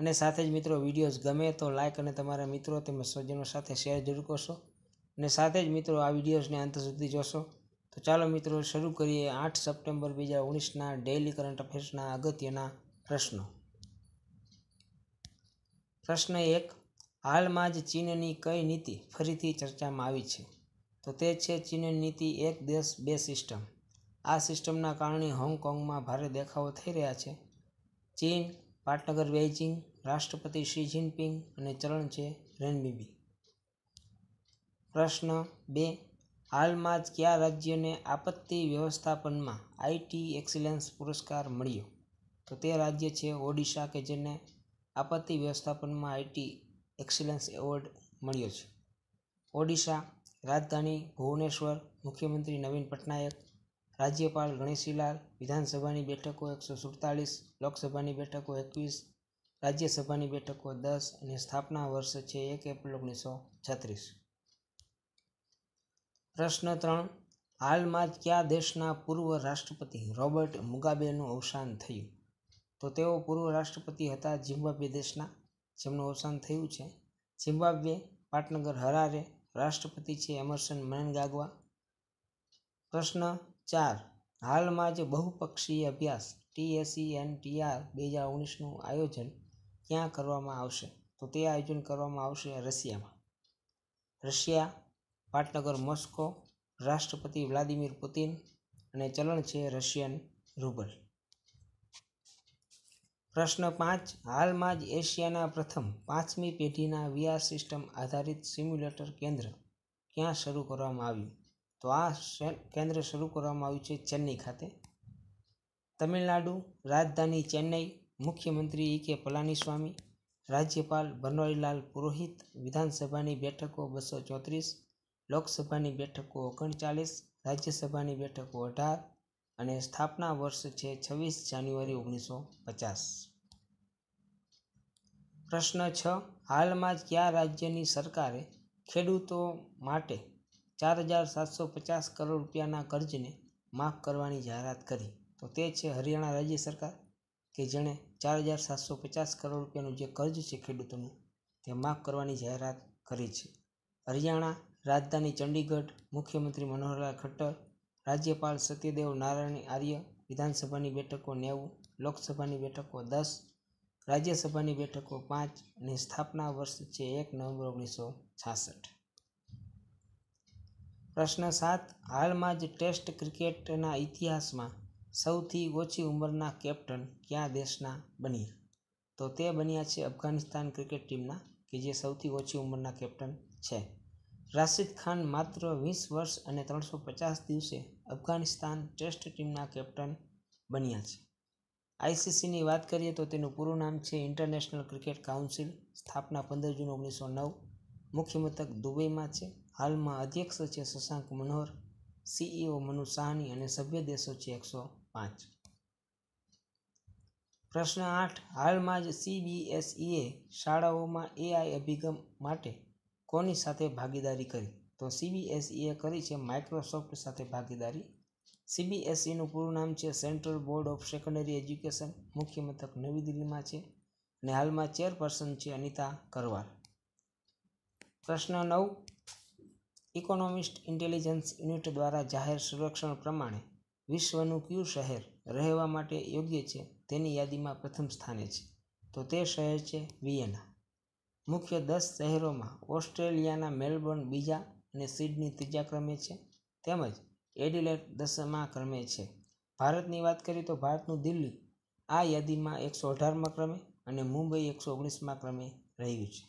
અને સાથે જ મિત્રો વિડીયોઝ ગમે તો લાઇક અને તમારા મિત્રો તેમજ સ્વજનો સાથે શેર જરૂર કરશો અને સાથે જ મિત્રો આ વિડીયોઝને અંત સુધી જોશો તો ચાલો મિત્રો શરૂ કરીએ આઠ સપ્ટેમ્બર બે હજાર ઓગણીસના ડેઇલી કરંટ અફેર્સના અગત્યના પ્રશ્નો પ્રશ્ન એક હાલમાં જ ચીનની કઈ નીતિ ફરીથી ચર્ચામાં આવી છે તો તે છે ચીનની નીતિ એક દેશ બે સિસ્ટમ આ સિસ્ટમના કારણે હોંગકોંગમાં ભારે દેખાવો થઈ રહ્યા છે ચીન પાટનગર બેઇજિંગ રાષ્ટ્રપતિ શી જિનપિંગ અને ચરણ છે રેનબીબી પ્રશ્ન બે હાલમાં જ કયા રાજ્યને આપત્તિ વ્યવસ્થાપનમાં આઈટી એક્સિલન્સ પુરસ્કાર મળ્યો તો તે રાજ્ય છે ઓડિશા કે જેને આપત્તિ વ્યવસ્થાપનમાં આઈટી એક્સિલન્સ એવોર્ડ મળ્યો છે ઓડિશા રાજધાની ભુવનેશ્વર મુખ્યમંત્રી નવીન પટનાયક રાજ્યપાલ ગણેશીલાલ વિધાનસભાની બેઠકો એકસો સુડતાલીસ લોકસભાની બેઠકો એકવીસ રાજ્યસભાની બેઠકો દસ અને સ્થાપના વર્ષ છે એક એપ્રિલ ઓગણીસો છત્રીસ પ્રશ્ન ત્રણ હાલમાં જ કયા દેશના પૂર્વ રાષ્ટ્રપતિ રોબર્ટ મુગાબેનું અવસાન થયું તો તેઓ પૂર્વ રાષ્ટ્રપતિ હતા ઝિમ્બાબ્વે દેશના જેમનું અવસાન થયું છે ઝિમ્બાબ્વે પાટનગર હરારે રાષ્ટ્રપતિ છે એમર્સન ગાગવા પ્રશ્ન ચાર હાલમાં જ બહુપક્ષીય અભ્યાસ ટીએસી એન ટીઆર બે હજાર ઓગણીસનું આયોજન ક્યાં કરવામાં આવશે તો તે આયોજન કરવામાં આવશે રશિયામાં રશિયા પાટનગર મોસ્કો રાષ્ટ્રપતિ વ્લાદિમીર પુતિન અને ચલણ છે રશિયન રૂબલ પ્રશ્ન પાંચ હાલમાં જ એશિયાના પ્રથમ પાંચમી પેઢીના વીઆર સિસ્ટમ આધારિત સિમ્યુલેટર કેન્દ્ર ક્યાં શરૂ કરવામાં આવ્યું તો આ કેન્દ્ર શરૂ કરવામાં આવ્યું છે ચેન્નઈ ખાતે તમિલનાડુ રાજધાની ચેન્નઈ મુખ્યમંત્રી ઈ કે પલાનીસ્વામી રાજ્યપાલ બનવારીલાલ પુરોહિત વિધાનસભાની બેઠકો બસો ચોત્રીસ લોકસભાની બેઠકો ઓગણચાલીસ રાજ્યસભાની બેઠકો અઢાર અને સ્થાપના વર્ષ છે છવ્વીસ જાન્યુઆરી ઓગણીસો પચાસ પ્રશ્ન છ હાલમાં જ કયા રાજ્યની સરકારે ખેડૂતો માટે ચાર હજાર સાતસો પચાસ કરોડ રૂપિયાના કર્જને માફ કરવાની જાહેરાત કરી તો તે છે હરિયાણા રાજ્ય સરકાર કે જેણે ચાર હજાર સાતસો પચાસ કરોડ રૂપિયાનું જે કર્જ છે ખેડૂતોનું તે માફ કરવાની જાહેરાત કરી છે હરિયાણા રાજધાની ચંડીગઢ મુખ્યમંત્રી મનોહરલાલ ખટ્ટર રાજ્યપાલ સત્યદેવ નારાયણ આર્ય વિધાનસભાની બેઠકો નેવું લોકસભાની બેઠકો દસ રાજ્યસભાની બેઠકો પાંચ અને સ્થાપના વર્ષ છે એક નવેમ્બર ઓગણીસો છાસઠ પ્રશ્ન સાત હાલમાં જ ટેસ્ટ ક્રિકેટના ઇતિહાસમાં સૌથી ઓછી ઉંમરના કેપ્ટન કયા દેશના બન્યા તો તે બન્યા છે અફઘાનિસ્તાન ક્રિકેટ ટીમના કે જે સૌથી ઓછી ઉંમરના કેપ્ટન છે રાશિદ ખાન માત્ર વીસ વર્ષ અને ત્રણસો પચાસ દિવસે અફઘાનિસ્તાન ટેસ્ટ ટીમના કેપ્ટન બન્યા છે આઈસીસીની વાત કરીએ તો તેનું પૂરું નામ છે ઇન્ટરનેશનલ ક્રિકેટ કાઉન્સિલ સ્થાપના પંદર જૂન ઓગણીસો નવ મુખ્ય મથક દુબઈમાં છે હાલમાં અધ્યક્ષ છે શશાંક મનોહર સીઈઓ e મનુ સાહની અને સભ્ય દેશો છે એકસો પાંચ પ્રશ્ન આઠ હાલમાં જ સીબીએસઈએ e શાળાઓમાં એઆઈ અભિગમ માટે કોની સાથે ભાગીદારી કરી તો સીબીએસઈએ e કરી છે માઇક્રોસોફ્ટ સાથે ભાગીદારી સીબીએસઈનું પૂરું નામ છે central board of secondary education મુખ્ય મથક નવી દિલ્હીમાં છે અને હાલમાં ચેરપર્સન છે અનિતા કરવાલ પ્રશ્ન નવ ઇકોનોમિસ્ટ ઇન્ટેલિજન્સ યુનિટ દ્વારા જાહેર સર્વેક્ષણ પ્રમાણે વિશ્વનું કયું શહેર રહેવા માટે યોગ્ય છે તેની યાદીમાં પ્રથમ સ્થાને છે તો તે શહેર છે વિયેના મુખ્ય દસ શહેરોમાં ઓસ્ટ્રેલિયાના મેલબોર્ન બીજા અને સિડની ત્રીજા ક્રમે છે તેમજ એડિલેટ દસમા ક્રમે છે ભારતની વાત કરીએ તો ભારતનું દિલ્હી આ યાદીમાં એકસો અઢારમાં ક્રમે અને મુંબઈ એકસો ઓગણીસમાં ક્રમે રહ્યું છે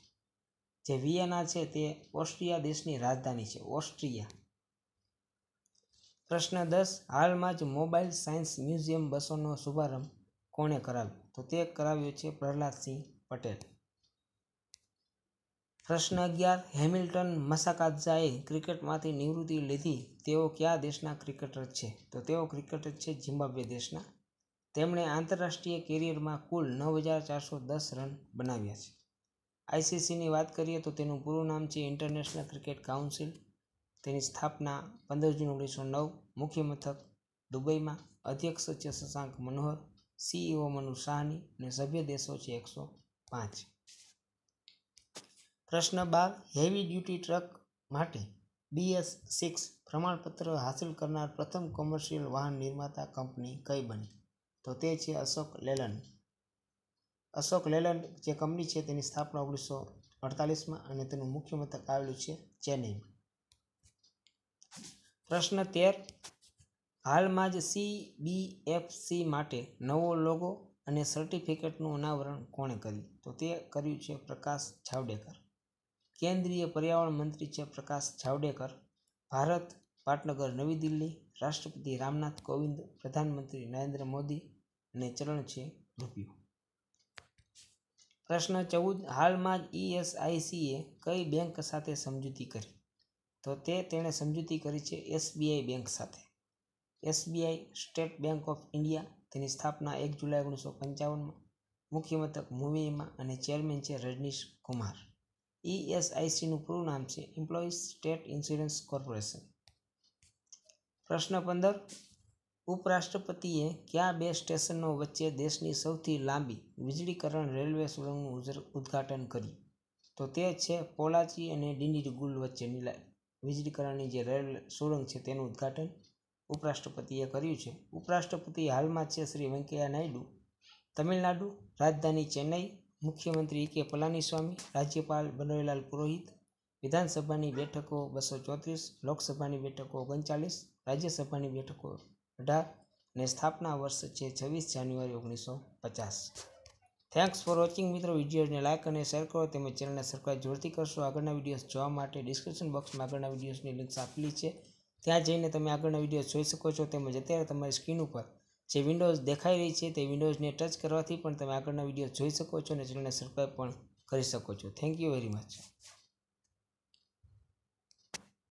જે વિયેના છે તે ઓસ્ટ્રિયા દેશની રાજધાની છે ઓસ્ટ્રિયા પ્રશ્ન દસ હાલમાં જ મોબાઈલ સાયન્સ મ્યુઝિયમ બસોનો શુભારંભ કોણે કરાવ્યો તો તે કરાવ્યો છે પ્રહલાદસિંહ પટેલ પ્રશ્ન અગિયાર હેમિલ્ટન મસાકાદઝાએ ક્રિકેટમાંથી નિવૃત્તિ લીધી તેઓ કયા દેશના ક્રિકેટર છે તો તેઓ ક્રિકેટર છે ઝિમ્બાબ્વે દેશના તેમણે આંતરરાષ્ટ્રીય કેરિયરમાં કુલ નવ હજાર ચારસો દસ રન બનાવ્યા છે આઈસીસીની વાત કરીએ તો તેનું પૂરું નામ છે ઇન્ટરનેશનલ ક્રિકેટ કાઉન્સિલ તેની સ્થાપના પંદર જૂન ઓગણીસો નવ મુખ્ય મથક દુબઈમાં અધ્યક્ષ છે શશાંક મનોહર સીઈઓ મનુ સાહની અને સભ્ય દેશો છે એકસો પાંચ પ્રશ્ન બાર હેવી ડ્યુટી ટ્રક માટે બીએસ સિક્સ પ્રમાણપત્ર હાંસલ કરનાર પ્રથમ કોમર્શિયલ વાહન નિર્માતા કંપની કઈ બની તો તે છે અશોક લેલન અશોક લેલન જે કંપની છે તેની સ્થાપના ઓગણીસો અડતાલીસમાં અને તેનું મુખ્ય મથક આવેલું છે ચેન્નઈ પ્રશ્ન તેર હાલમાં જ સીબીએફસી માટે નવો લોગો અને સર્ટિફિકેટનું અનાવરણ કોણે કર્યું તો તે કર્યું છે પ્રકાશ જાવડેકર કેન્દ્રીય પર્યાવરણ મંત્રી છે પ્રકાશ જાવડેકર ભારત પાટનગર નવી દિલ્હી રાષ્ટ્રપતિ રામનાથ કોવિંદ પ્રધાનમંત્રી નરેન્દ્ર મોદી અને ચલણ છે રૂપિયો પ્રશ્ન ચૌદ હાલમાં જ ઈએસઆઈસીએ કઈ બેંક સાથે સમજૂતી કરી તો તે તેણે સમજૂતી કરી છે એસબીઆઈ બેંક સાથે SBI state bank of India તેની સ્થાપના એક જુલાઈ ઓગણીસો પંચાવનમાં મુખ્યમથક મુંબઈમાં અને ચેરમેન છે રજનીશ કુમાર ઈએસઆઈસીનું પૂરું નામ છે એમ્પ્લોઈઝ સ્ટેટ ઇન્સ્યોરન્સ કોર્પોરેશન પ્રશ્ન પંદર ઉપરાષ્ટ્રપતિએ કયા બે સ્ટેશનો વચ્ચે દેશની સૌથી લાંબી વીજળીકરણ રેલવે સુરંગનું ઉદ્ઘાટન કર્યું તો તે છે પોલાચી અને ડિંડીગુલ વચ્ચેની વીજળીકરણની જે રેલ સુરંગ છે તેનું ઉદ્ઘાટન ઉપરાષ્ટ્રપતિએ કર્યું છે ઉપરાષ્ટ્રપતિ હાલમાં છે શ્રી વેંકૈયા નાયડુ તમિલનાડુ રાજધાની ચેન્નઈ મુખ્યમંત્રી કે પલાનીસ્વામી રાજ્યપાલ બનવારીલાલ પુરોહિત વિધાનસભાની બેઠકો બસો ચોત્રીસ લોકસભાની બેઠકો ઓગણચાલીસ રાજ્યસભાની બેઠકો અઢાર ને સ્થાપના વર્ષ છે છવ્વીસ જાન્યુઆરી ઓગણીસો પચાસ થેન્ક્સ ફોર વોચિંગ મિત્રો વિડીયોને લાઇક અને શેર કરો તેમજ ચેનલને સરકાર જોડતી કરશો આગળના વિડીયોઝ જોવા માટે ડિસ્ક્રિપ્શન બોક્સમાં આગળના વિડીયોઝની લિંક્સ આપેલી છે ત્યાં જઈને તમે આગળના વિડીયો જોઈ શકો છો તેમજ અત્યારે તમારી સ્ક્રીન ઉપર જે વિન્ડોઝ દેખાઈ રહી છે તે વિન્ડોઝને ટચ કરવાથી પણ તમે આગળના વિડીયો જોઈ શકો છો અને ચેનલને સબસ્ક્રાઈબ પણ કરી શકો છો થેન્ક યુ વેરી મચ